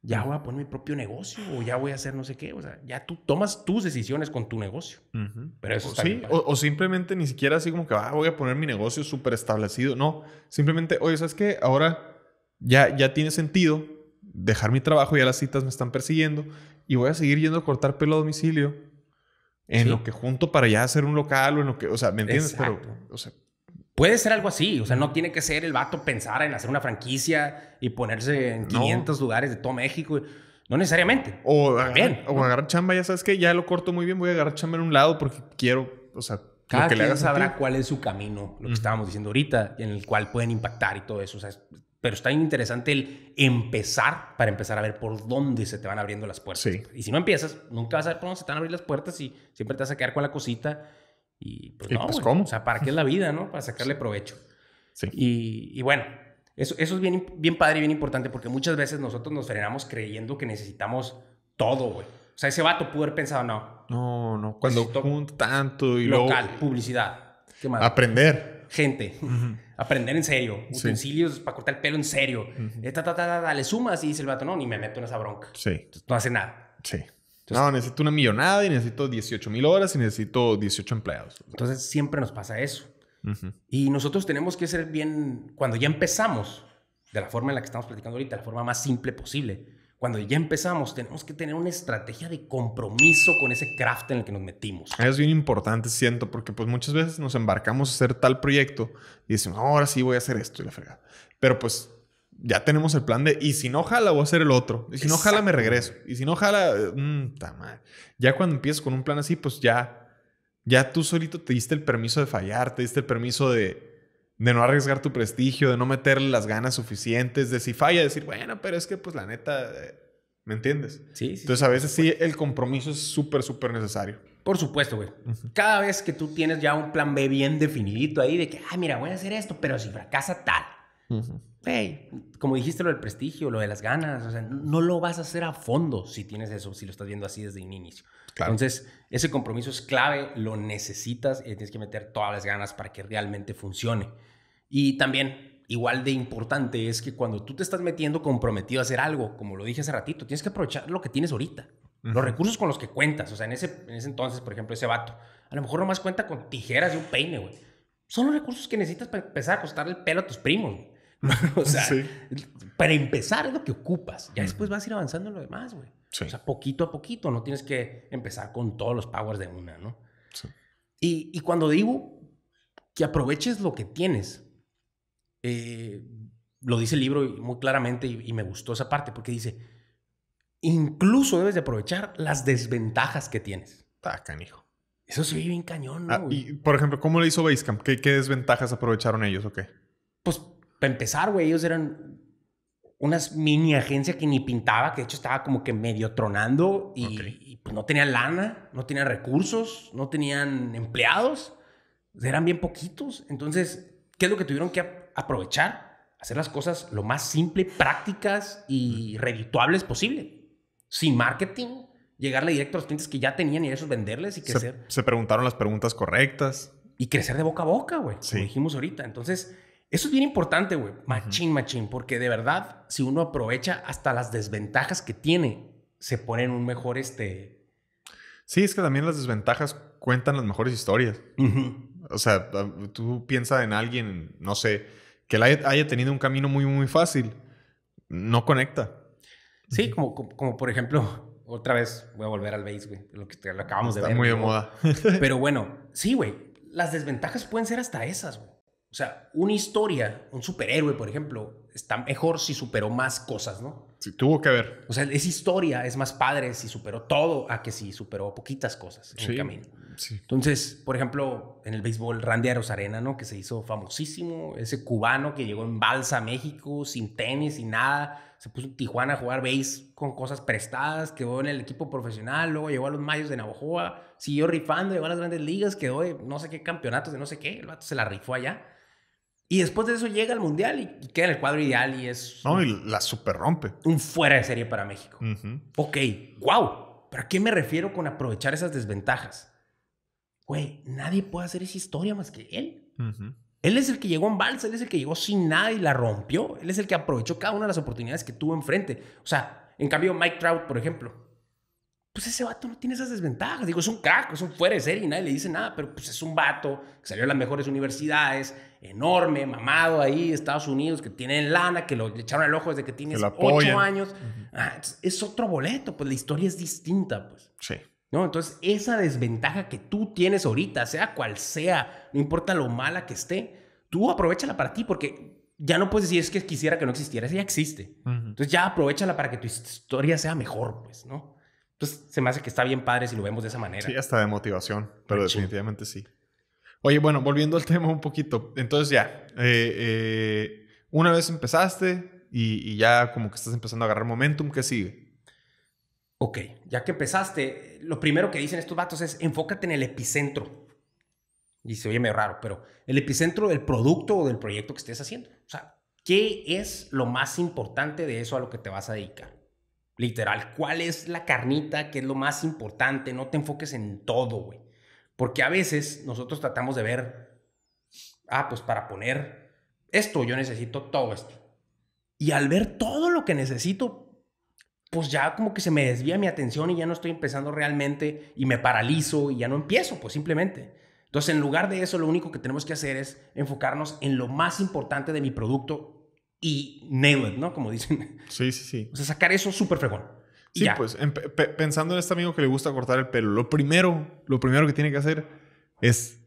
Speaker 1: Ya voy a poner mi propio negocio o ya voy a hacer no sé qué. O sea, ya tú tomas tus decisiones con tu negocio. Pero eso sí, o,
Speaker 2: simplemente ni siquiera así como que, ah, voy a poner mi negocio súper establecido. No, simplemente, oye, ¿sabes qué? Ahora ya, ya tiene sentido dejar mi trabajo, ya las citas me están persiguiendo
Speaker 1: y voy a seguir yendo a cortar pelo a domicilio
Speaker 2: en lo que junto para ya hacer un local o en lo que,
Speaker 1: o sea, ¿me entiendes? Pero, o sea, Puede ser algo así, o sea, no tiene que ser el vato pensar en hacer una franquicia y ponerse en 500 lugares de todo México. No necesariamente. O, bien o agarrar chamba, ya sabes que ya lo corto muy bien, voy a agarrar chamba en un lado porque quiero, o sea, cada que quien le sabrá cuál es su camino, lo que estábamos diciendo ahorita, en el cual pueden impactar y todo eso. O sea, pero está interesante el empezar para empezar a ver por dónde se te van abriendo las puertas. Y si no empiezas, nunca vas a ver por dónde se te van a abrir las puertas y siempre te vas a quedar con la cosita. Y pues, no, pues ¿cómo? O sea, ¿para qué es la vida, no? Para sacarle provecho. Sí. Y, bueno, eso, eso es bien, bien padre y bien importante porque muchas veces nosotros nos frenamos creyendo que necesitamos todo, güey. O sea, ese vato pudo haber pensado, no.
Speaker 2: No, no. Cuando juntan
Speaker 1: tanto y local, publicidad. Aprender gente. Aprender en serio. Utensilios para cortar el pelo en serio. Uh ta, le sumas y dice el vato, no, ni me meto en esa bronca. Sí. no hace nada.
Speaker 2: Sí. no, necesito una millonada y necesito 18 mil horas y necesito 18 empleados.
Speaker 1: Entonces siempre nos pasa eso. Y nosotros tenemos que ser bien, cuando ya empezamos, de la forma en la que estamos platicando ahorita, la forma más simple posible cuando ya empezamos, tenemos que tener una estrategia de compromiso con ese craft en el que nos metimos.
Speaker 2: Es bien importante, siento, porque pues muchas veces nos embarcamos a hacer tal proyecto y decimos, ahora sí voy a hacer esto y la fregada. Pero pues ya tenemos el plan de, y si no jala, voy a hacer el otro. Y si no jala, me regreso. Y si no jala, mmm, Ya cuando empiezas con un plan así, pues ya, ya tú solito te diste el permiso de fallar, te diste el permiso de de no arriesgar tu prestigio, de no meterle las ganas suficientes, de si falla, decir, bueno, pero es que pues
Speaker 1: la neta, eh,
Speaker 2: ¿me entiendes? Sí. Entonces a veces sí, el compromiso es súper, súper
Speaker 1: necesario. Por supuesto, güey. Cada vez que tú tienes ya un plan B bien definidito ahí de que, ah, mira, voy a hacer esto, pero si fracasa tal. como dijiste lo del prestigio, lo de las ganas, o sea, no lo vas a hacer a fondo si tienes eso, si lo estás viendo así desde un inicio. Entonces, ese compromiso es clave, lo necesitas y tienes que meter todas las ganas para que realmente funcione. Y también, igual de importante, es que cuando tú te estás metiendo comprometido a hacer algo, como lo dije hace ratito, tienes que aprovechar lo que tienes ahorita, los recursos con los que cuentas. O sea, en ese, en ese entonces, por ejemplo, ese vato, a lo mejor nomás cuenta con tijeras y un peine, güey. Son los recursos que necesitas para empezar a costarle el pelo a tus primos, o sea, para empezar es lo que ocupas. Ya después vas a ir avanzando en lo demás, güey. O sea, poquito a poquito, no tienes que empezar con todos los powers de una, ¿no? Sí. Y, cuando digo que aproveches lo que tienes, eh, lo dice el libro muy claramente y, me gustó esa parte porque dice, incluso debes de aprovechar las desventajas que tienes. Ah, canijo. Eso se vive en cañón, ¿no? Ah, y, por ejemplo, ¿cómo le hizo
Speaker 2: Basecamp? ¿Qué, ¿Qué, desventajas aprovecharon ellos o qué?
Speaker 1: Pues, para empezar, güey, ellos eran unas mini agencias que ni pintaba, que de hecho estaba como que medio tronando y, pues no tenían lana, no tenían recursos, no tenían empleados, eran bien poquitos. Entonces, ¿qué es lo que tuvieron que aprovechar? Hacer las cosas lo más simple, prácticas y redituables posible, sin marketing, llegarle directo a los clientes que ya tenían y a esos venderles y crecer.
Speaker 2: Se, preguntaron las preguntas correctas.
Speaker 1: Y crecer de boca a boca, güey, sí. dijimos ahorita. Entonces, eso es bien importante, güey. Machín, machín. Porque de verdad, si uno aprovecha hasta las desventajas que tiene, se pone en un mejor este.
Speaker 2: Sí, es que también las desventajas cuentan las mejores historias. O sea, ah, tú piensas en alguien, no sé, que haya, tenido un camino muy, muy fácil. No conecta.
Speaker 1: Sí, como, como, por ejemplo, otra vez voy a volver al base, güey. Lo que acabamos de ver. Está muy de moda. Pero bueno, sí, güey. Las desventajas pueden ser hasta esas, güey. O sea, una historia, un superhéroe, por ejemplo, está mejor si superó más cosas, ¿no? Sí, tuvo que ver. O sea, es historia, es más padre si superó todo a que si superó poquitas cosas en el camino. Sí. Entonces, por ejemplo, en el béisbol, Randy Arozarena, ¿no? Que se hizo famosísimo, ese cubano que llegó en balsa a México, sin tenis, sin nada, se puso en Tijuana a jugar béis con cosas prestadas, quedó en el equipo profesional, luego llegó a los Mayos de Navajoa, siguió rifando, llegó a las grandes ligas, quedó en no sé qué campeonatos, de no sé qué, el vato se la rifó allá y después de eso llega al Mundial y, queda en el cuadro ideal y es... No, y la super rompe. Un fuera de serie para México. Ok, wow. ¿Pero a qué me refiero con aprovechar esas desventajas? Güey, nadie puede hacer esa historia más que él. Él es el que llegó en balsa, él es el que llegó sin nada y la rompió. Él es el que aprovechó cada una de las oportunidades que tuvo enfrente. O sea, en cambio, Mike Trout, por ejemplo, pues ese vato no tiene esas desventajas. Digo, es un crack, es un fuera y nadie le dice nada, pero pues es un vato que salió de las mejores universidades, enorme, mamado ahí, Estados Unidos, que tiene lana, que lo echaron al ojo desde que tiene ocho años. Ah, es otro boleto, pues la historia es distinta, pues. Sí. ¿No? Entonces, esa desventaja que tú tienes ahorita, sea cual sea, no importa lo mala que esté, tú aprovechala para ti, porque ya no puedes decir es que quisiera que no existiera, esa ya existe. Entonces, ya aprovechala para que tu historia sea mejor, pues, ¿no? Entonces, se me hace que está bien padre si lo vemos de esa manera. Sí,
Speaker 2: hasta de motivación,
Speaker 1: pero definitivamente sí.
Speaker 2: Oye, bueno, volviendo al tema un poquito. Entonces, ya, eh, eh, una vez empezaste y, y, ya como que estás empezando a agarrar momentum, ¿qué sigue? Ok,
Speaker 1: ya que empezaste, lo primero que dicen estos vatos es enfócate en el epicentro. Y se oye medio raro, pero el epicentro del producto o del proyecto que estés haciendo. O sea, ¿qué es lo más importante de eso a lo que te vas a dedicar? Literal, ¿cuál es la carnita que es lo más importante? No te enfoques en todo, güey. Porque a veces nosotros tratamos de ver, ah, pues para poner esto yo necesito todo esto. Y al ver todo lo que necesito, pues ya como que se me desvía mi atención y ya no estoy empezando realmente y me paralizo y ya no empiezo, pues simplemente. Entonces, en lugar de eso, lo único que tenemos que hacer es enfocarnos en lo más importante de mi producto y nail ¿no? Como dicen. Sí, sí, sí. O sea, sacar eso súper fregón. Sí, pues
Speaker 2: pensando en este amigo que le gusta cortar el pelo, lo primero, lo primero que tiene que hacer es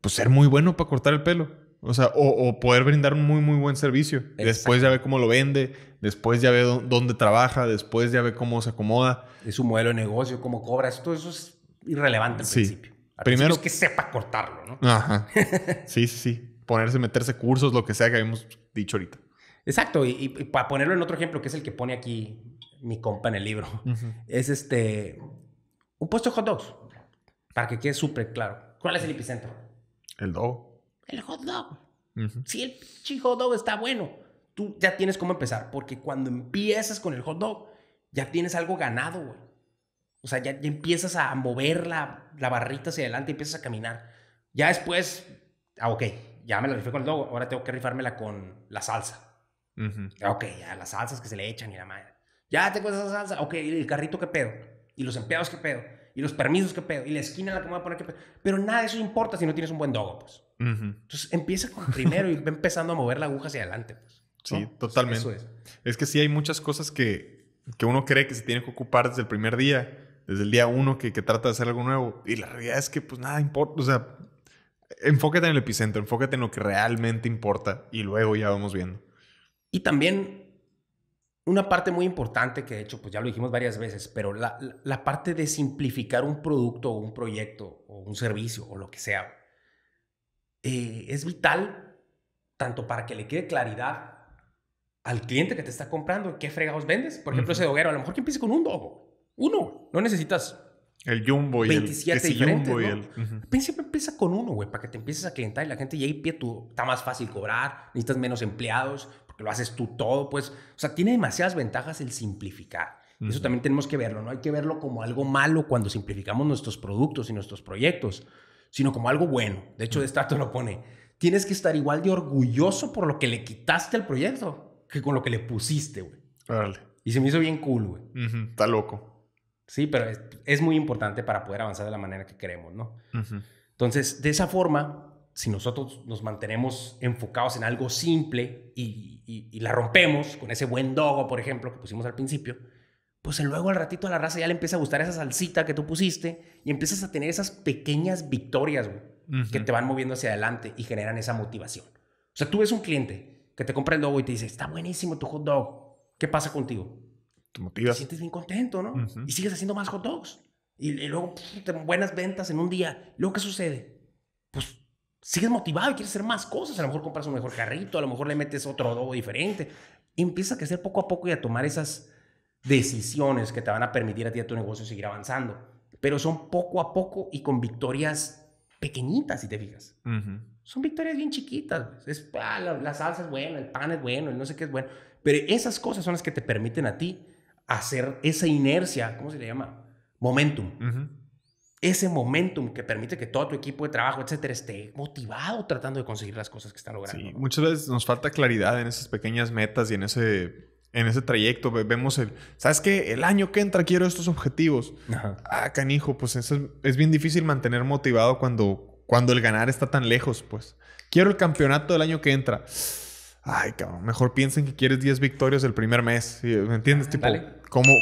Speaker 2: pues ser muy bueno para cortar el pelo. O sea, o, poder brindar un muy, muy buen servicio. Después ya ve cómo lo vende, después ya ve dónde trabaja, después ya ve cómo se acomoda. Es su modelo
Speaker 1: de negocio, cómo cobra. todo eso es irrelevante al principio. Primero es que sepa cortarlo, ¿no? Ajá.
Speaker 2: sí, sí, sí. Ponerse, meterse cursos, lo que sea que habíamos dicho ahorita.
Speaker 1: Exacto, y, para ponerlo en otro ejemplo, que es el que pone aquí mi compa en el libro, es este, un puesto de hot dogs, para que quede súper claro. ¿Cuál es el epicentro? El dog. El hot dog. Si el hot dog está bueno, tú ya tienes cómo empezar, porque cuando empiezas con el hot dog, ya tienes algo ganado, güey. O sea, ya, empiezas a mover la, barrita hacia adelante, empiezas a caminar. Ya después, ah, ok, ya me la rifé con el dog, ahora tengo que rifármela con la salsa Ah, ok, ya las salsas que se le echan y la madre. Ya tengo esa salsa. Ok, el carrito que pedo? ¿Y los empleados que pedo? ¿Y los permisos que pedo? ¿Y la esquina en la que me voy a poner qué pedo? Pero nada de eso importa si no tienes un buen dogo, pues.
Speaker 2: Entonces
Speaker 1: empieza con primero y va empezando a mover la aguja hacia adelante, pues. Sí, totalmente.
Speaker 2: es. que sí hay muchas cosas que, uno cree que se tiene que ocupar desde el primer día desde el día uno que, trata de hacer algo nuevo. Y la realidad es que pues nada importa. O sea, enfócate en el epicentro, enfócate en lo que realmente importa y luego ya vamos viendo.
Speaker 1: Y también una parte muy importante que de hecho, pues ya lo dijimos varias veces, pero la, parte de simplificar un producto o un proyecto o un servicio o lo que sea, eh, es vital tanto para que le quede claridad al cliente que te está comprando qué fregados vendes. Por ejemplo, ese doguero, a lo mejor que empiece con un dogo. Uno, no necesitas el Jumbo y 27 el ¿no? empieza con uno, güey, para que te empieces a clientar y la gente ya pie tú. Está más fácil cobrar, necesitas menos empleados, lo haces tú todo, pues, o sea, tiene demasiadas ventajas el simplificar. Eso también tenemos que verlo, no hay que verlo como algo malo cuando simplificamos nuestros productos y nuestros proyectos, sino como algo bueno. De hecho, de Stato lo pone, tienes que estar igual de orgulloso por lo que le quitaste al proyecto que con lo que le pusiste, güey. Dale. Y se me hizo bien cool, güey. Está loco. Sí, pero es, muy importante para poder avanzar de la manera que queremos, ¿no? Entonces, de esa forma, si nosotros nos mantenemos enfocados en algo simple y, la rompemos con ese buen dogo, por ejemplo, que pusimos al principio, pues luego al ratito a la raza ya le empieza a gustar esa salsita que tú pusiste y empiezas a tener esas pequeñas victorias que te van moviendo hacia adelante y generan esa motivación. O sea, tú ves un cliente que te compra el dogo y te dice, está buenísimo tu hot dog, ¿qué pasa contigo? Te motivas. Te sientes bien contento, ¿no? Y sigues haciendo más hot dogs. Y, luego buenas ventas en un día. ¿Luego qué sucede? Pues sigues motivado y quieres hacer más cosas. A lo mejor compras un mejor carrito, a lo mejor le metes otro adobo diferente. Y empieza a crecer poco a poco y a tomar esas decisiones que te van a permitir a ti a tu negocio seguir avanzando. Pero son poco a poco y con victorias pequeñitas, si te fijas. Son victorias bien chiquitas. Es, ah, la, salsa es buena, el pan es bueno, el no sé qué es bueno. Pero esas cosas son las que te permiten a ti hacer esa inercia, ¿cómo se le llama? Momentum ese momentum que permite que todo tu equipo de trabajo, etcétera, esté motivado tratando de conseguir las cosas que está logrando. Sí,
Speaker 2: muchas veces nos falta claridad en esas pequeñas metas y en ese en ese trayecto vemos el, ¿sabes qué? El año que entra quiero estos objetivos. Ah, canijo, pues es, bien difícil mantener motivado cuando, cuando el ganar está tan lejos, pues. Quiero el campeonato del año que entra. Ay, cabrón, mejor piensen que quieres 10 victorias el primer mes. ¿Me entiendes? Ah, tipo,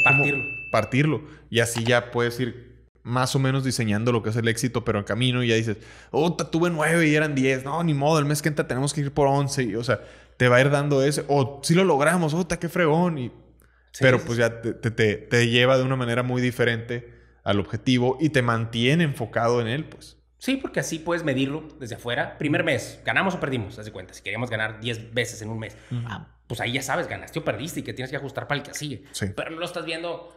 Speaker 2: partirlo. partirlo? Y así ya puedes ir más o menos diseñando lo que es el éxito, pero en camino y ya dices, oh, tuve nueve y eran diez, no, ni modo, el mes que entra tenemos que ir por once, o sea, te va a ir dando ese, o si lo logramos, oh, qué fregón, y, pero pues ya te, lleva de una manera muy diferente al objetivo y te mantiene enfocado en él, pues.
Speaker 1: Sí, porque así puedes medirlo desde afuera. Primer mes, ganamos o perdimos, haz de cuenta, si queríamos ganar diez veces en un mes. Ah, pues ahí ya sabes, ganaste o perdiste y que tienes que ajustar para el que sigue. Pero no lo estás viendo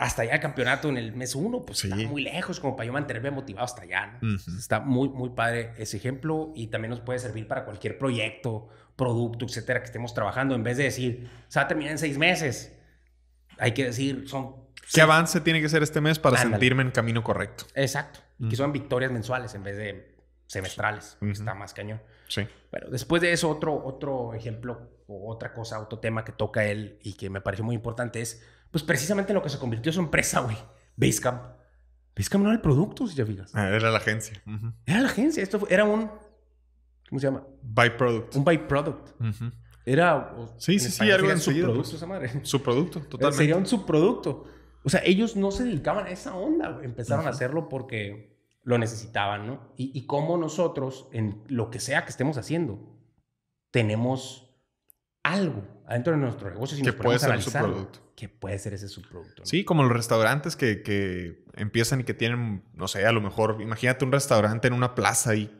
Speaker 1: hasta allá el campeonato en el mes uno, pues está muy lejos como para yo mantenerme motivado hasta allá. Está muy, muy padre ese ejemplo y también nos puede servir para cualquier proyecto, producto, etcétera, que estemos trabajando. En vez de decir, se va a en seis meses, hay que decir, son... ¿Qué avance
Speaker 2: tiene que ser este mes para sentirme en camino correcto?
Speaker 1: Exacto. Que son victorias mensuales en vez de semestrales. Está más cañón. Sí. Pero después de eso, otro, otro ejemplo o otra cosa, otro tema que toca él y que me pareció muy importante es pues precisamente en lo que se convirtió su empresa, güey. Basecamp. Basecamp no era el producto, si ya fijas.
Speaker 2: Ah, era la agencia.
Speaker 1: Era la agencia. Esto era un. ¿Cómo se llama? Byproduct. Un byproduct. Era. Sí, sí, sí, algo en su producto, esa Su producto, eh, totalmente. Sería un subproducto. O sea, ellos no se dedicaban a esa onda, Empezaron a hacerlo porque lo necesitaban, ¿no? Y, como nosotros, en lo que sea que estemos haciendo, tenemos algo adentro de nuestro negocio si puede ser puede ser ese subproducto. Sí, como los restaurantes
Speaker 2: que, empiezan y que tienen, no sé, a lo mejor, imagínate un restaurante en una plaza y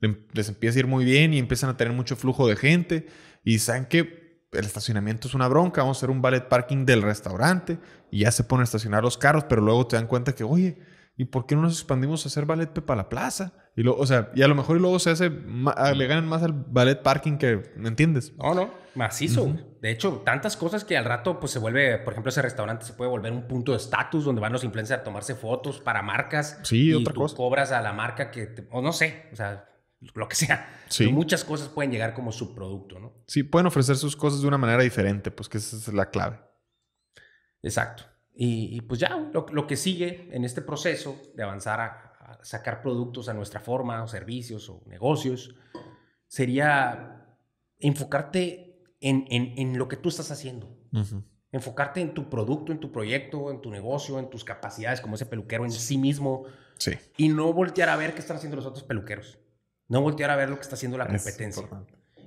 Speaker 2: em, les empieza a ir muy bien y empiezan a tener mucho flujo de gente y saben que el estacionamiento es una bronca, vamos a hacer un ballet parking del restaurante y ya se ponen a estacionar los carros, pero luego te dan cuenta que, oye, ¿y por qué no nos expandimos a hacer ballet para la plaza? Y o sea, y a lo mejor luego se hace, ah, le ganan más al ballet parking que, ¿me entiendes? No, no, macizo.
Speaker 1: De hecho, tantas cosas que al rato pues se vuelve, por ejemplo, ese restaurante se puede volver un punto de estatus donde van los influencers a tomarse fotos para marcas. Sí, y otra cosa. cobras a la marca que, o no sé, o sea, lo que sea. Sí. muchas cosas pueden llegar como subproducto, ¿no?
Speaker 2: Sí, pueden ofrecer sus cosas de una manera diferente, pues que esa es la clave. Exacto.
Speaker 1: Y, pues ya, lo que sigue en este proceso de avanzar a, sacar productos a nuestra forma, o servicios, o negocios, sería enfocarte en, en, lo que tú estás haciendo. Enfocarte en tu producto, en tu proyecto, en tu negocio, en tus capacidades como ese peluquero en sí mismo. Y no voltear a ver qué están haciendo los otros peluqueros. No voltear a ver lo que está haciendo la competencia.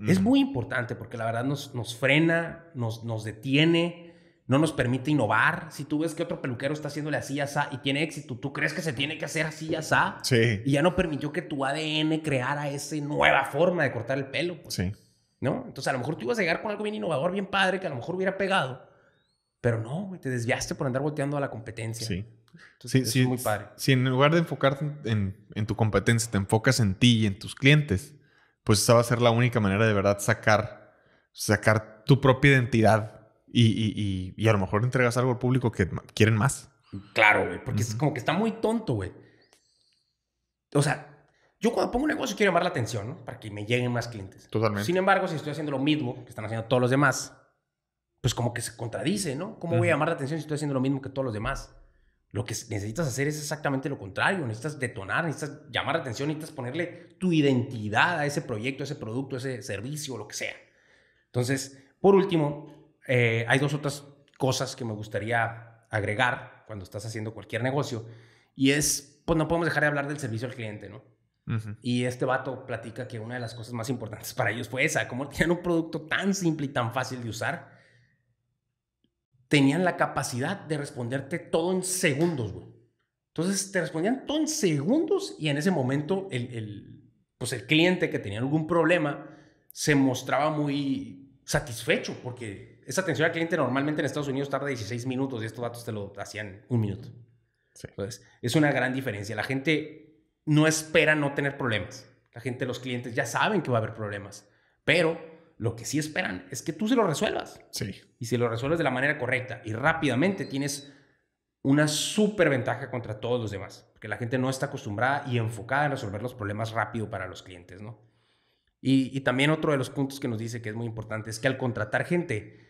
Speaker 1: Es, muy importante porque la verdad nos, nos frena, nos, nos detiene no nos permite innovar. Si tú ves que otro peluquero está haciéndole así, y tiene éxito, tú crees que se tiene que hacer así, asá. Sí. Y ya no permitió que tu ADN creara esa nueva forma de cortar el pelo. Pues. sí. ¿No? Entonces, a lo mejor tú ibas a llegar con algo bien innovador, bien padre, que a lo mejor hubiera pegado. Pero no, te desviaste por andar volteando a la competencia. Sí.
Speaker 2: Entonces, es muy padre. Si en lugar de enfocarte en, tu competencia, te enfocas en ti y en tus clientes, pues esa va a ser la única manera de verdad sacar, sacar tu propia identidad y, a lo mejor entregas algo al público que quieren más.
Speaker 1: Claro, güey, porque es como que está muy tonto, güey. O sea, yo cuando pongo un negocio quiero llamar la atención, ¿no? Para que me lleguen más clientes. Totalmente. Sin embargo, si estoy haciendo lo mismo que están haciendo todos los demás, pues como que se contradice, ¿no? ¿Cómo voy a llamar la atención si estoy haciendo lo mismo que todos los demás? Lo que necesitas hacer es exactamente lo contrario. Necesitas detonar, necesitas llamar la atención, necesitas ponerle tu identidad a ese proyecto, a ese producto, a ese servicio, lo que sea. Entonces, por último, eh, hay dos otras cosas que me gustaría agregar cuando estás haciendo cualquier negocio y es, pues no podemos dejar de hablar del servicio al cliente, ¿no? Y este vato platica que una de las cosas más importantes para ellos fue esa, como tenían un producto tan simple y tan fácil de usar, tenían la capacidad de responderte todo en segundos, güey. Entonces te respondían todo en segundos y en ese momento el, pues el cliente que tenía algún problema se mostraba muy satisfecho porque esa atención al cliente normalmente en Estados Unidos tarda 16 minutos y estos datos te lo hacían un minuto. Entonces, es una gran diferencia. La gente no espera no tener problemas. La gente, los clientes ya saben que va a haber problemas, pero lo que sí esperan es que tú se lo resuelvas. Sí. Y si lo resuelves de la manera correcta y rápidamente tienes una súper ventaja contra todos los demás, porque la gente no está acostumbrada y enfocada en resolver los problemas rápido para los clientes, ¿no? y también otro de los puntos que nos dice que es muy importante es que al contratar gente,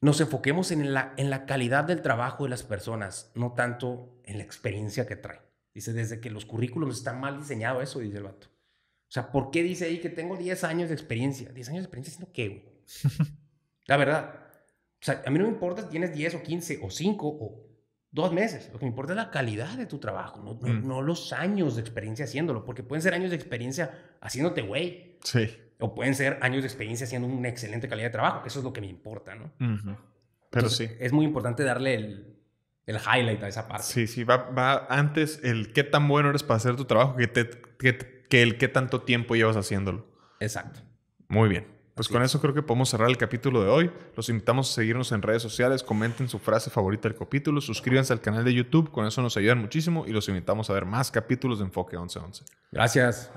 Speaker 1: nos enfoquemos en la, en la calidad del trabajo de las personas, no tanto en la experiencia que traen. Dice, desde que los currículums están mal diseñados, eso dice el vato. O sea, ¿por qué dice ahí que tengo 10 años de experiencia? 10 años de experiencia haciendo qué, güey. la verdad. O sea, a mí no me importa si tienes 10 o 15 o 5 o 2 meses. Lo que me importa es la calidad de tu trabajo, mm. no los años de experiencia haciéndolo, porque pueden ser años de experiencia haciéndote güey. Sí o pueden ser años de experiencia haciendo una excelente calidad de trabajo. Eso es lo que me importa, ¿no? Pero sí. Es muy importante darle el, highlight a esa parte.
Speaker 2: Sí, sí, va, va, antes el qué tan bueno eres para hacer tu trabajo que, que, el qué tanto tiempo llevas haciéndolo. Exacto. Muy bien. Pues con eso creo que podemos cerrar el capítulo de hoy. Los invitamos a seguirnos en redes sociales, comenten su frase favorita del capítulo, suscríbanse al canal de YouTube, con eso nos ayudan muchísimo y los invitamos a ver más capítulos de Enfoque 1111. Gracias.